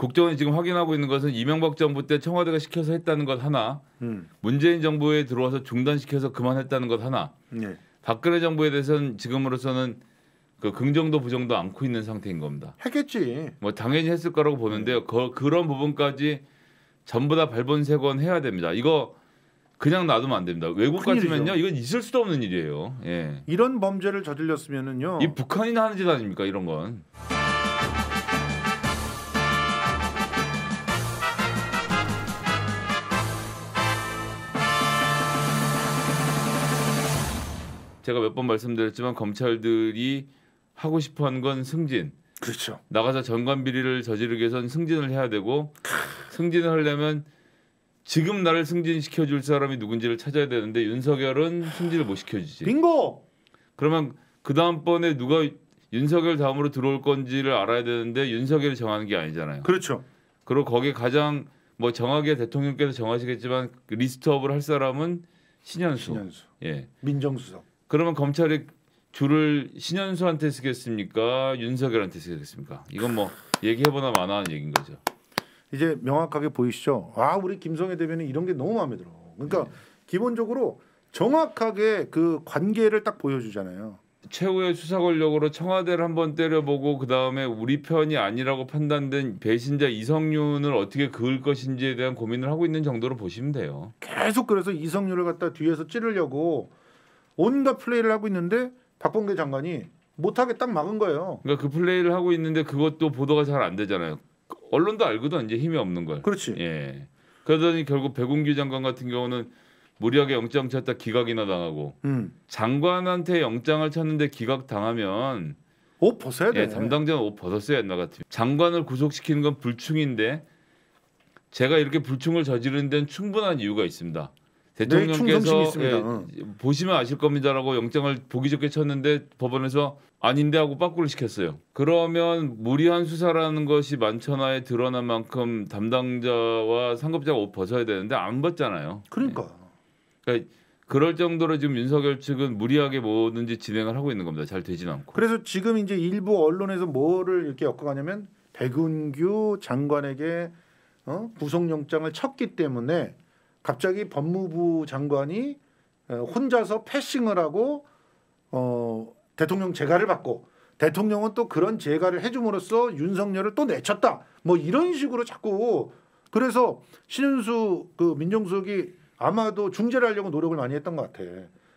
국정원이 지금 확인하고 있는 것은 이명박 정부 때 청와대가 시켜서 했다는 것 하나, 음. 문재인 정부에 들어와서 중단시켜서 그만했다는 것 하나, 네. 박근혜 정부에 대해서는 지금으로서는 그 긍정도 부정도 안고 있는 상태인 겁니다. 했겠지. 뭐 당연히 했을 거라고 보는데요. 그, 그런 부분까지 전부 다 발본색원 해야 됩니다. 이거 그냥 놔두면 안 됩니다. 외국 같으면요, 이건 있을 수도 없는 일이에요. 예. 이런 범죄를 저질렀으면은요. 이 북한이나 하는 짓 아닙니까 이런 건. 제가 몇 번 말씀드렸지만 검찰들이 하고 싶어 한 건 승진. 그렇죠. 나가서 정관 비리를 저지르기 위해선 승진을 해야 되고 승진을 하려면 지금 나를 승진시켜 줄 사람이 누군지를 찾아야 되는데 윤석열은 승진을 못 시켜 주지. 빙고. 그러면 그 다음번에 누가 윤석열 다음으로 들어올 건지를 알아야 되는데 윤석열이 정하는 게 아니잖아요. 그렇죠. 그리고 거기 가장 뭐 정하게 대통령께서 정하시겠지만 리스트업을 할 사람은 신현수. 신현수. 예. 민정수석. 그러면 검찰이 줄을 신현수한테 쓰겠습니까? 윤석열한테 쓰겠습니까? 이건 뭐 얘기해보나 마나한 얘기 거죠. 이제 명확하게 보이시죠? 아 우리 김성애 대변인 이런 게 너무 마음에 들어. 그러니까 네. 기본적으로 정확하게 그 관계를 딱 보여주잖아요. 최후의 수사 권력으로 청와대를 한번 때려보고 그 다음에 우리 편이 아니라고 판단된 배신자 이성윤을 어떻게 그을 것인지에 대한 고민을 하고 있는 정도로 보시면 돼요. 계속 그래서 이성윤을 갖다 뒤에서 찌르려고 온갖 플레이를 하고 있는데 박범계 장관이 못하게 딱 막은 거예요. 그러니까 그 플레이를 하고 있는데 그것도 보도가 잘 안 되잖아요. 언론도 알거든 이제 힘이 없는 걸. 그렇지. 예. 그러더니 결국 백운규 장관 같은 경우는 무리하게 영장 찾다 기각이나 당하고 음. 장관한테 영장을 찾는데 기각 당하면 옷 벗어야 돼. 예, 담당자는 옷 벗었어야 했나 같아요. 장관을 구속시키는 건 불충인데 제가 이렇게 불충을 저지르는 데는 충분한 이유가 있습니다. 대통령께서 예, 어. 보시면 아실 겁니다라고 영장을 보기 좋게 쳤는데 법원에서 아닌데 하고 빠꾸를 시켰어요. 그러면 무리한 수사라는 것이 만천하에 드러난 만큼 담당자와 상급자가 옷 벗어야 되는데 안 벗잖아요. 그러니까. 예. 그러니까 그럴 정도로 지금 윤석열 측은 무리하게 뭐든지 진행을 하고 있는 겁니다. 잘 되진 않고. 그래서 지금 이제 일부 언론에서 뭐를 이렇게 엮어가냐면 백운규 장관에게 어? 구속영장을 쳤기 때문에 갑자기 법무부 장관이 어, 혼자서 패싱을 하고 어, 대통령 재가를 받고 대통령은 또 그런 재가를 해줌으로써 윤석열을 또 내쳤다. 뭐 이런 식으로 자꾸 그래서 신윤수 그 민정수석이 아마도 중재를 하려고 노력을 많이 했던 것 같아.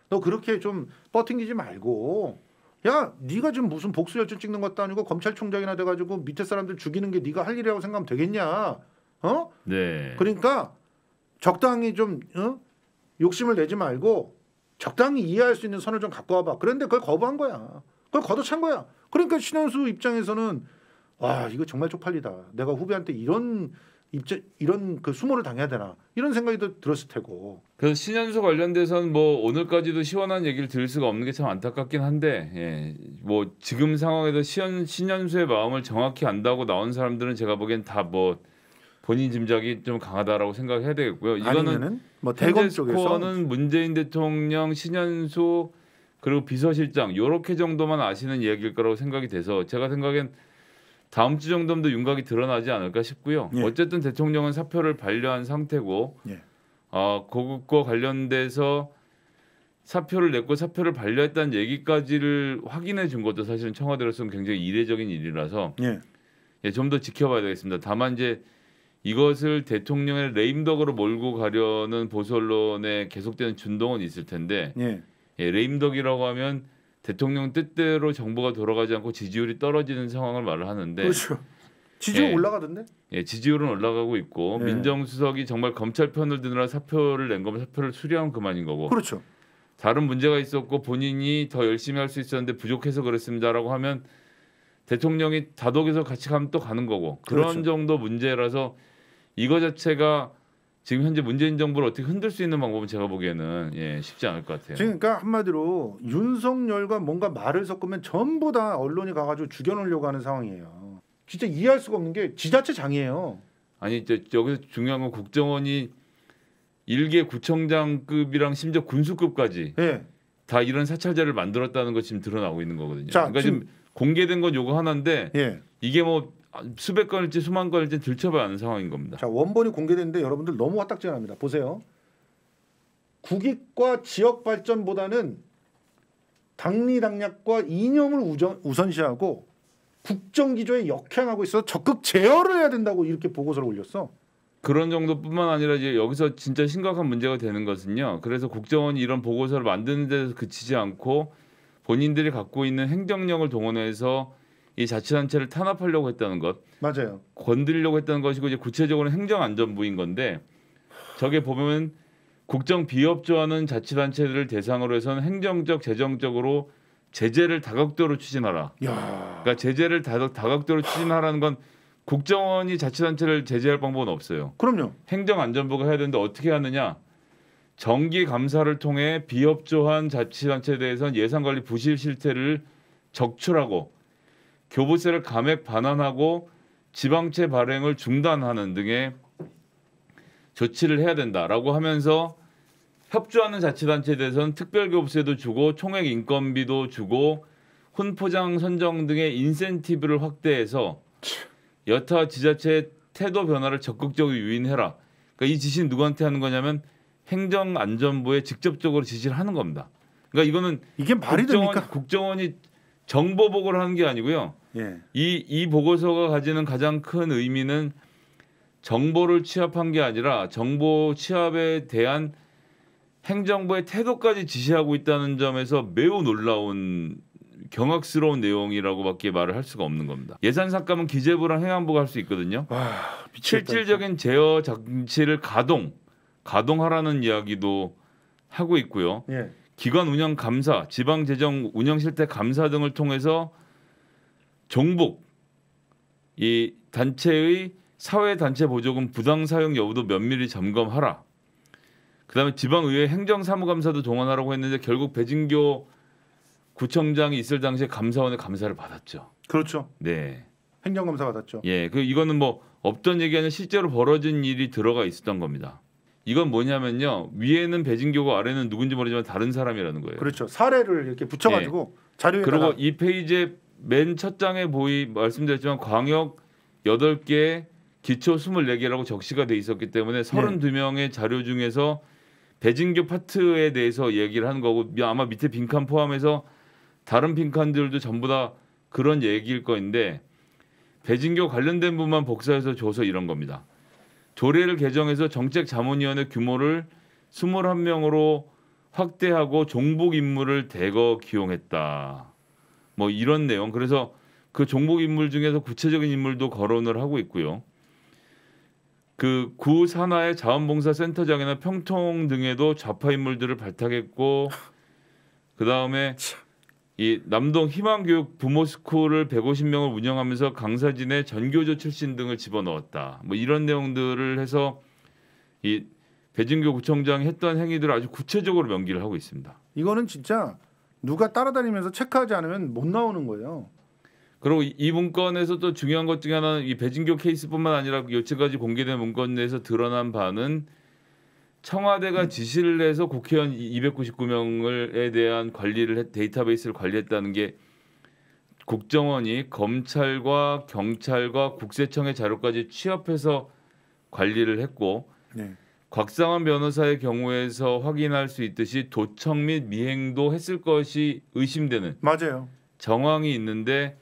너 그렇게 좀 버팅기지 말고 야 네가 지금 무슨 복수열전 찍는 것도 아니고 검찰총장이나 돼가지고 밑에 사람들 죽이는 게 네가 할 일이라고 생각하면 되겠냐? 어? 네. 그러니까 적당히 좀 어? 욕심을 내지 말고 적당히 이해할 수 있는 선을 좀 갖고 와봐. 그런데 그걸 거부한 거야. 그걸 걷어찬 거야. 그러니까 신현수 입장에서는 와 이거 정말 쪽팔리다. 내가 후배한테 이런 입제, 이런 그 수모를 당해야 되나 이런 생각이 들었을 테고. 그 신현수 관련돼서는 뭐 오늘까지도 시원한 얘기를 들을 수가 없는 게 참 안타깝긴 한데, 예, 뭐 지금 상황에서 신현 신현수의 마음을 정확히 안다고 나온 사람들은 제가 보기엔 다뭐 본인 짐작이 좀 강하다라고 생각해야 되겠고요. 이거는 뭐 대검 쪽에서 는 문재인 대통령 신현수 그리고 비서실장 요렇게 정도만 아시는 얘기일 거라고 생각이 돼서 제가 생각엔 다음 주 정도면 윤곽이 드러나지 않을까 싶고요. 예. 어쨌든 대통령은 사표를 반려한 상태고 예. 어, 그것과 관련돼서 사표를 냈고 사표를 반려했다는 얘기까지를 확인해 준 것도 사실은 청와대로서는 굉장히 이례적인 일이라서 예. 예, 좀더 지켜봐야 되겠습니다. 다만 이제 이것을 대통령의 레임덕으로 몰고 가려는 보수 론에 계속되는 준동은 있을 텐데 예. 예, 레임덕이라고 하면 대통령 뜻대로 정부가 돌아가지 않고 지지율이 떨어지는 상황을 말을 하는데 그렇죠. 지지율 예, 올라가던데? 예, 지지율은 올라가고 있고 예. 민정수석이 정말 검찰 편을 드느라 사표를 낸 거면 사표를 수리하면 그만인 거고. 그렇죠. 다른 문제가 있었고 본인이 더 열심히 할 수 있었는데 부족해서 그랬습니다라고 하면 대통령이 자독에서 같이 가면 또 가는 거고 그런 그렇죠. 정도 문제라서 이거 자체가 지금 현재 문재인 정부를 어떻게 흔들 수 있는 방법은 제가 보기에는 예, 쉽지 않을 것 같아요. 그러니까 한마디로 윤석열과 뭔가 말을 섞으면 전부 다 언론이 가가지고 죽여놓으려고 하는 상황이에요. 진짜 이해할 수가 없는 게 지자체장이에요. 아니 저, 제 여기서 중요한 건 국정원이 일개 구청장급이랑 심지어 군수급까지 네. 다 이런 사찰자를 만들었다는 것 지금 드러나고 있는 거거든요. 자, 그러니까 지금, 지금 공개된 건 요거 하나인데 예. 이게 뭐 아, 수백 건일지 수만 건일지 들춰봐야 하는 상황인 겁니다. 자 원본이 공개됐는데 여러분들 너무 화딱지합니다. 보세요. 국익과 지역 발전보다는 당리당략과 이념을 우정, 우선시하고 국정 기조에 역행하고 있어 적극 제어를 해야 된다고 이렇게 보고서를 올렸어. 그런 정도뿐만 아니라 이제 여기서 진짜 심각한 문제가 되는 것은요. 그래서 국정원이 이런 보고서를 만드는 데서 그치지 않고 본인들이 갖고 있는 행정력을 동원해서 이 자치단체를 탄압하려고 했다는 것, 맞아요. 건드리려고 했다는 것이고 이제 구체적으로 행정안전부인 건데 저게 보면 국정 비협조하는 자치단체들을 대상으로 해서는 행정적, 재정적으로 제재를 다각도로 추진하라. 야. 그러니까 제재를 다각, 다각도로 추진하라는 건 국정원이 자치단체를 제재할 방법은 없어요. 그럼요. 행정안전부가 해야 되는데 어떻게 하느냐? 정기 감사를 통해 비협조한 자치단체에 대해서는 예산관리 부실 실태를 적출하고 교부세를 감액 반환하고 지방채 발행을 중단하는 등의 조치를 해야 된다라고 하면서 협조하는 자치단체에 대해서는 특별교부세도 주고 총액 인건비도 주고 훈포장 선정 등의 인센티브를 확대해서 여타 지자체의 태도 변화를 적극적으로 유인해라. 그러니까 이 지시는 누구한테 하는 거냐면 행정안전부에 직접적으로 지시를 하는 겁니다. 그러니까 이거는 이게 말이 국정원, 됩니까? 국정원이 정보 보고를 하는 게 아니고요. 예. 이, 이 보고서가 가지는 가장 큰 의미는 정보를 취합한 게 아니라 정보 취합에 대한 행정부의 태도까지 지시하고 있다는 점에서 매우 놀라운 경악스러운 내용이라고밖에 말을 할 수가 없는 겁니다. 예산 삭감은 기재부랑 행안부가 할 수 있거든요. 와, 아, 실질적인 제어 장치를 가동, 가동하라는 이야기도 하고 있고요. 예. 기관 운영 감사, 지방 재정 운영 실태 감사 등을 통해서 정복 이 단체의 사회 단체 보조금 부당 사용 여부도 면밀히 점검하라. 그다음에 지방의회 행정사무감사도 동원하라고 했는데 결국 배진교 구청장이 있을 당시에 감사원의 감사를 받았죠. 그렇죠. 네. 행정감사 받았죠. 예, 그 이거는 뭐 없던 얘기 아니라 실제로 벌어진 일이 들어가 있었던 겁니다. 이건 뭐냐면요. 위에는 배진교고 아래는 누군지 모르지만 다른 사람이라는 거예요. 그렇죠. 사례를 이렇게 붙여가지고 예. 자료에 그리고 이 페이지에 맨첫 장에 보이 말씀드렸지만 광역 8개 기초 24개라고 적시가 돼 있었기 때문에 32명의 자료 중에서 배진교 파트에 대해서 얘기를 한 거고 아마 밑에 빈칸 포함해서 다른 빈칸들도 전부 다 그런 얘기일 거 건데 배진교 관련된 부분만 복사해서 줘서 이런 겁니다. 조례를 개정해서 정책 자문위원회 규모를 21명으로 확대하고 종북 임무를 대거 기용했다. 뭐 이런 내용. 그래서 그 종목 인물 중에서 구체적인 인물도 거론을 하고 있고요. 그 구 산하의 자원봉사 센터장이나 평통 등에도 좌파 인물들을 발탁했고 그 다음에 이 남동 희망교육 부모스쿨을 150명을 운영하면서 강사진의 전교조 출신 등을 집어넣었다. 뭐 이런 내용들을 해서 이 배진교 구청장 했던 행위들을 아주 구체적으로 명기를 하고 있습니다. 이거는 진짜 누가 따라다니면서 체크하지 않으면 못 나오는 거예요. 그리고 이 문건에서 또 중요한 것 중에 하나는 이 배진교 케이스뿐만 아니라 그 여태까지 공개된 문건 내에서 드러난 바는 청와대가 지시를 해서 국회의원 299명을에 대한 관리를 데이터베이스를 관리했다는 게 국정원이 검찰과 경찰과 국세청의 자료까지 취합해서 관리를 했고 네. 곽상환 변호사의 경우에서 확인할 수 있듯이 도청 및 미행도 했을 것이 의심되는 맞아요. 정황이 있는데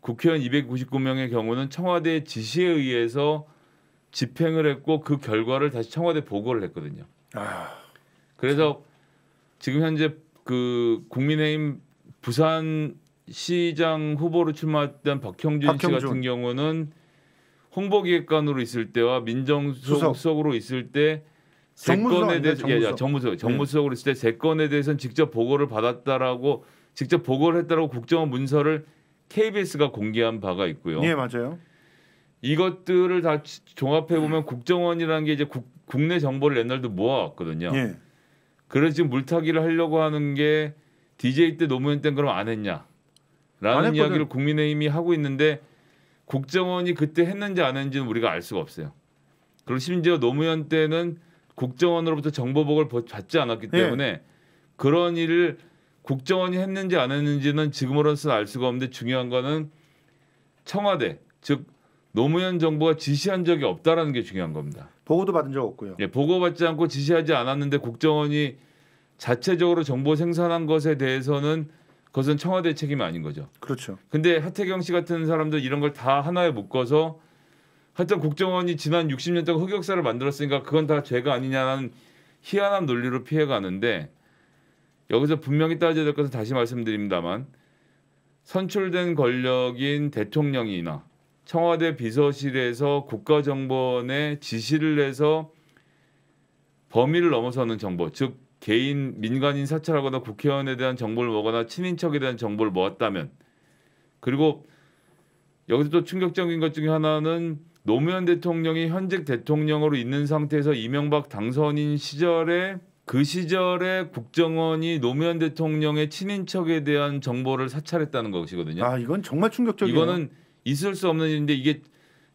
국회의원 299명의 경우는 청와대의 지시에 의해서 집행을 했고 그 결과를 다시 청와대 보고를 했거든요. 아, 그래서 지금 현재 그 국민의힘 부산 시장 후보로 출마했던 박형준, 박형준. 씨 같은 경우는 홍보기획관으로 있을 때와 민정수석으로 있을 때세 건에 대해서 정무수석. 예, 예, 정무수석 네. 정무수석으로 했을때세 건에 대해서는 직접 보고를 받았다라고 직접 보고를 했다라고 국정원 문서를 KBS가 공개한 바가 있고요. 예, 맞아요. 이것들을 다 종합해 보면 음. 국정원이라는 게 이제 국, 국내 정보를 옛날도 모아왔거든요. 예. 그래서 지금 물타기를 하려고 하는 게 DJ 때 노무현 때 그럼 안 했냐? 라는 이야기를 국민의힘이 하고 있는데 국정원이 그때 했는지 안 했는지는 우리가 알 수가 없어요. 그리고 심지어 노무현 때는 국정원으로부터 정보복을 받지 않았기 예. 때문에 네. 그런 일을 국정원이 했는지 안 했는지는 지금으로서는 알 수가 없는데 중요한 거는 청와대 즉 노무현 정부가 지시한 적이 없다라는 게 중요한 겁니다. 보고도 받은 적 없고요. 예, 보고받지 않고 지시하지 않았는데 국정원이 자체적으로 정보 생산한 것에 대해서는 그것은 청와대 책임이 아닌 거죠. 그렇죠. 근데 하태경 씨 같은 사람들 이런 걸 다 하나에 묶어서 하여튼 국정원이 지난 60년 동안 흑역사를 만들었으니까 그건 다 죄가 아니냐는 희한한 논리로 피해가는데 여기서 분명히 따져야 될 것은 다시 말씀드립니다만 선출된 권력인 대통령이나 청와대 비서실에서 국가정보원에 지시를 해서 범위를 넘어서는 정보, 즉 개인 민간인 사찰하거나 국회의원에 대한 정보를 모거나 친인척에 대한 정보를 모았다면 그리고 여기서 또 충격적인 것 중에 하나는 노무현 대통령이 현직 대통령으로 있는 상태에서 이명박 당선인 시절에 그 시절에 국정원이 노무현 대통령의 친인척에 대한 정보를 사찰했다는 것이거든요. 아 이건 정말 충격적이에요. 이거는 있을 수 없는 일인데 이게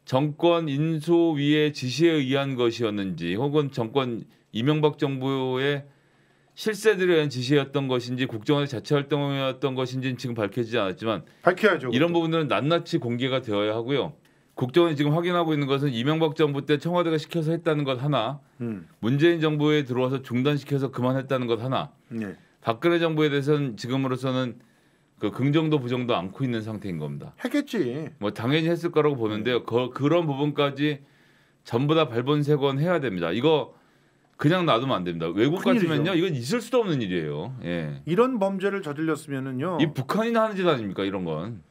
정권 인수위의 지시에 의한 것이었는지 혹은 정권 이명박 정부의 실세들에 의한 지시였던 것인지 국정원의 자체 활동이었던 것인지는 지금 밝혀지지 않았지만 밝혀야죠. 이런 부분들은 낱낱이 공개가 되어야 하고요. 국정원이 지금 확인하고 있는 것은 이명박 정부 때 청와대가 시켜서 했다는 것 하나, 음. 문재인 정부에 들어와서 중단시켜서 그만했다는 것 하나, 네. 박근혜 정부에 대해서는 지금으로서는 그 긍정도 부정도 안고 있는 상태인 겁니다. 했겠지. 뭐 당연히 했을 거라고 보는데요. 네. 그, 그런 부분까지 전부 다 발본색원 해야 됩니다. 이거 그냥 놔두면 안 됩니다. 외국 같으면요, 이건 있을 수도 없는 일이에요. 예. 이런 범죄를 저질렀으면은요. 이 북한이나 하는 짓 아닙니까 이런 건.